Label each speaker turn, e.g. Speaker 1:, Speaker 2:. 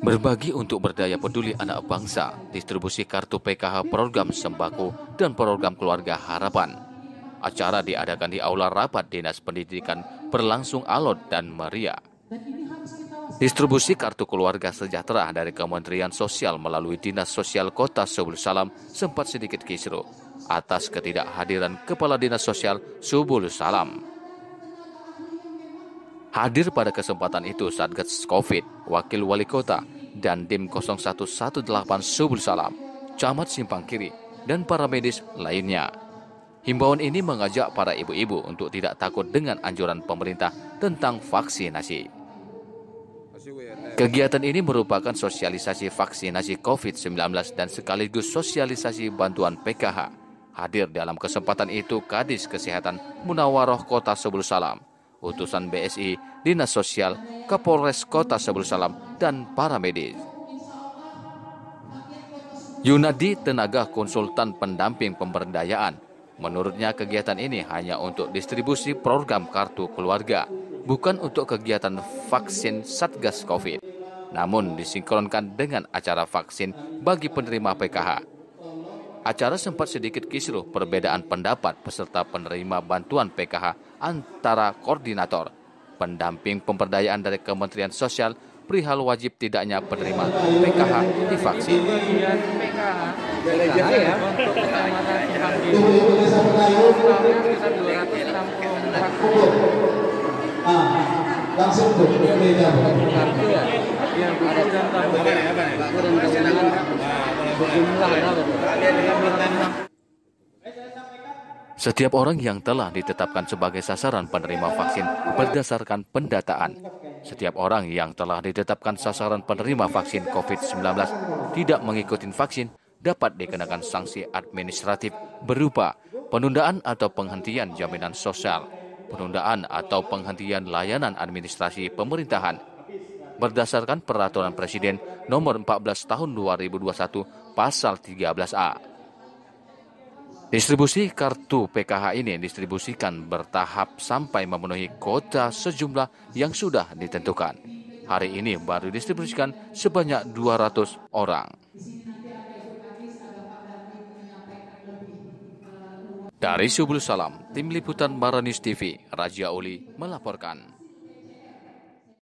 Speaker 1: Berbagi untuk berdaya peduli anak bangsa, distribusi kartu PKH program sembako dan program keluarga harapan. Acara diadakan di aula rapat Dinas Pendidikan berlangsung alot dan meriah. Distribusi kartu keluarga sejahtera dari Kementerian Sosial melalui Dinas Sosial Kota Subul Salam sempat sedikit kisruh atas ketidakhadiran Kepala Dinas Sosial Subul Salam. Hadir pada kesempatan itu Satgas COVID, Wakil Wali Kota, dan Dim 0118 Subul Salam, Camat Simpang Kiri, dan para medis lainnya. Himbauan ini mengajak para ibu-ibu untuk tidak takut dengan anjuran pemerintah tentang vaksinasi. Kegiatan ini merupakan sosialisasi vaksinasi COVID-19 dan sekaligus sosialisasi bantuan PKH. Hadir dalam kesempatan itu Kadis Kesehatan Munawaroh Kota Sebul Salam, utusan BSI, Dinas Sosial, Kapolres Kota Salam dan para medis. Yunadi, tenaga konsultan pendamping pemberdayaan, menurutnya kegiatan ini hanya untuk distribusi program kartu keluarga, bukan untuk kegiatan vaksin Satgas COVID, namun disinkronkan dengan acara vaksin bagi penerima PKH Acara sempat sedikit kisruh perbedaan pendapat peserta penerima bantuan PKH antara koordinator, pendamping pemberdayaan dari Kementerian Sosial perihal wajib tidaknya penerima PKH divaksin. Setiap orang yang telah ditetapkan sebagai sasaran penerima vaksin berdasarkan pendataan. Setiap orang yang telah ditetapkan sasaran penerima vaksin COVID-19 tidak mengikuti vaksin dapat dikenakan sanksi administratif berupa penundaan atau penghentian jaminan sosial, penundaan atau penghentian layanan administrasi pemerintahan, berdasarkan Peraturan Presiden Nomor 14 Tahun 2021 Pasal 13A. Distribusi kartu PKH ini distribusikan bertahap sampai memenuhi kota sejumlah yang sudah ditentukan. Hari ini baru distribusikan sebanyak 200 orang. Dari Subul Salam, Tim Liputan Maranis TV, Raja Uli melaporkan.